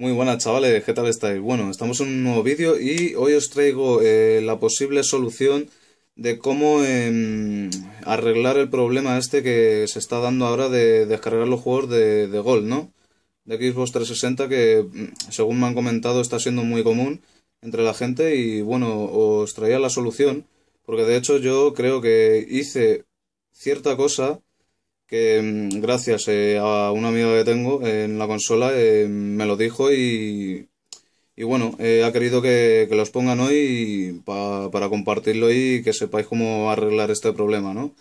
Muy buenas chavales, ¿qué tal estáis? Bueno, estamos en un nuevo vídeo y hoy os traigo eh, la posible solución de cómo em, arreglar el problema este que se está dando ahora de descargar los juegos de, de Gold, ¿no? De Xbox 360 que, mm, según me han comentado, está siendo muy común entre la gente y bueno, os traía la solución porque de hecho yo creo que hice cierta cosa que mm, gracias eh, a un amigo que tengo en la consola eh, me lo dijo y, bueno, eh, ha querido que, los pongan hoy para compartirlo y que sepáis cómo arreglar este problema, ¿no?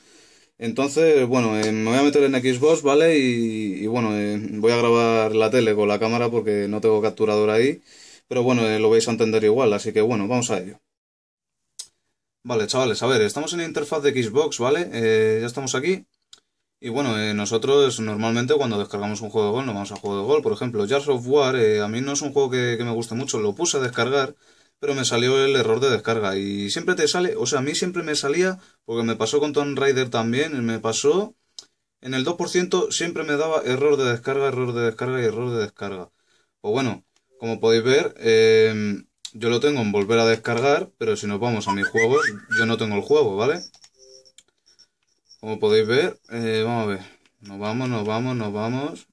Entonces, bueno, me voy a meter en Xbox, ¿vale? Y, y bueno, voy a grabar la tele con la cámara porque no tengo capturador ahí, pero bueno, lo vais a entender igual, así que bueno, vamos a ello. Vale, chavales, a ver, estamos en la interfaz de Xbox, ¿vale? ya estamos aquí. Y bueno, eh, nosotros normalmente cuando descargamos un juego de gol, no vamos a juego de gol. Por ejemplo, Jars of War, eh, a mí no es un juego que, me guste mucho, lo puse a descargar, pero me salió el error de descarga. Y siempre te sale, o sea, a mí siempre me salía, porque me pasó con Tomb Raider también, me pasó en el 2%, siempre me daba error de descarga, error de descarga y error de descarga. o bueno, como podéis ver, eh, yo lo tengo en volver a descargar, pero si nos vamos a mis juegos, yo no tengo el juego, ¿vale? Como podéis ver, eh, vamos a ver. Nos vamos, nos vamos, nos vamos.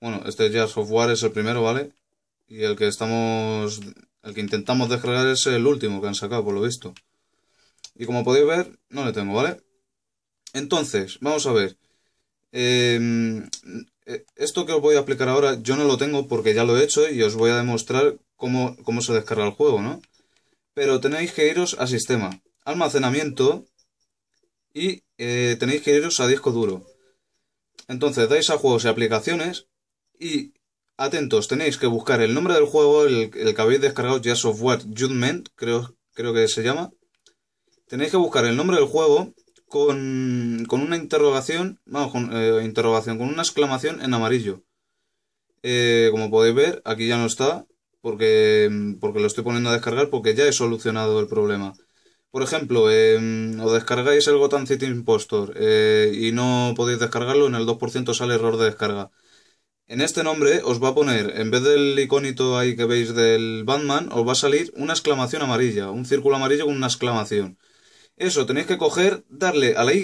Bueno, este ya software es el primero, ¿vale? Y el que estamos... El que intentamos descargar es el último que han sacado, por lo visto. Y como podéis ver, no le tengo, ¿vale? Entonces, vamos a ver. Em, eh, esto que os voy a explicar ahora, yo no lo tengo porque ya lo he hecho y os voy a demostrar cómo, cómo se descarga el juego, ¿no? Pero tenéis que iros a sistema, almacenamiento y eh, tenéis que iros a disco duro. Entonces dais a juegos y aplicaciones y atentos, tenéis que buscar el nombre del juego, el, que habéis descargado, ya software Judgment, creo, creo que se llama. Tenéis que buscar el nombre del juego con, una interrogación, vamos, con eh, interrogación, con una exclamación en amarillo. Eh, como podéis ver, aquí ya no está, porque, porque lo estoy poniendo a descargar, porque ya he solucionado el problema por ejemplo, em, os descargáis el Gotham City Impostor eh, y no podéis descargarlo, en el 2% sale error de descarga. En este nombre os va a poner, en vez del icónito ahí que veis del Batman, os va a salir una exclamación amarilla, un círculo amarillo con una exclamación. Eso, tenéis que coger, darle a la Y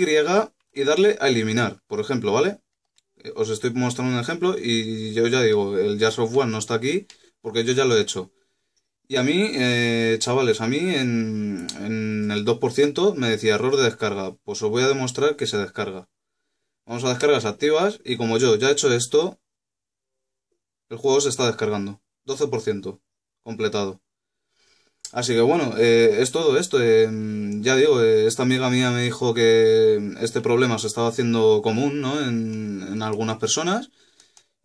y darle a eliminar, por ejemplo, ¿vale? Eh, os estoy mostrando un ejemplo y yo ya digo, el Jazz of One no está aquí porque yo ya lo he hecho. Y a mí, eh, chavales, a mí en, el 2% me decía error de descarga. Pues os voy a demostrar que se descarga. Vamos a descargas activas y como yo ya he hecho esto, el juego se está descargando. 12% completado. Así que bueno, eh, es todo esto. Eh, ya digo, esta amiga mía me dijo que este problema se estaba haciendo común ¿no? en algunas personas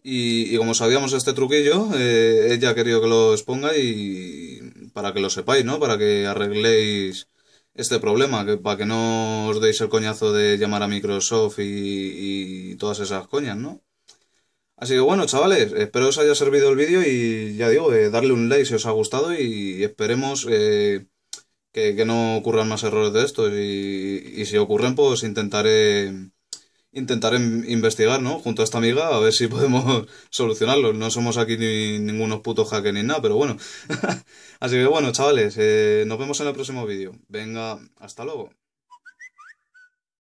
y, como sabíamos este truquillo, eh, ella ha querido que lo exponga y para que lo sepáis, ¿no? Para que arregléis este problema, que, para que no os deis el coñazo de llamar a Microsoft y, todas esas coñas, ¿no? Así que bueno, chavales, espero os haya servido el vídeo y ya digo, eh, darle un like si os ha gustado y esperemos eh, que, no ocurran más errores de estos y, y si ocurren pues intentaré intentar investigar, ¿no? Junto a esta amiga, a ver si podemos solucionarlo. No somos aquí ningunos putos hackers ni nada, pero bueno. Así que bueno, chavales, eh, nos vemos en el próximo vídeo. Venga, hasta luego.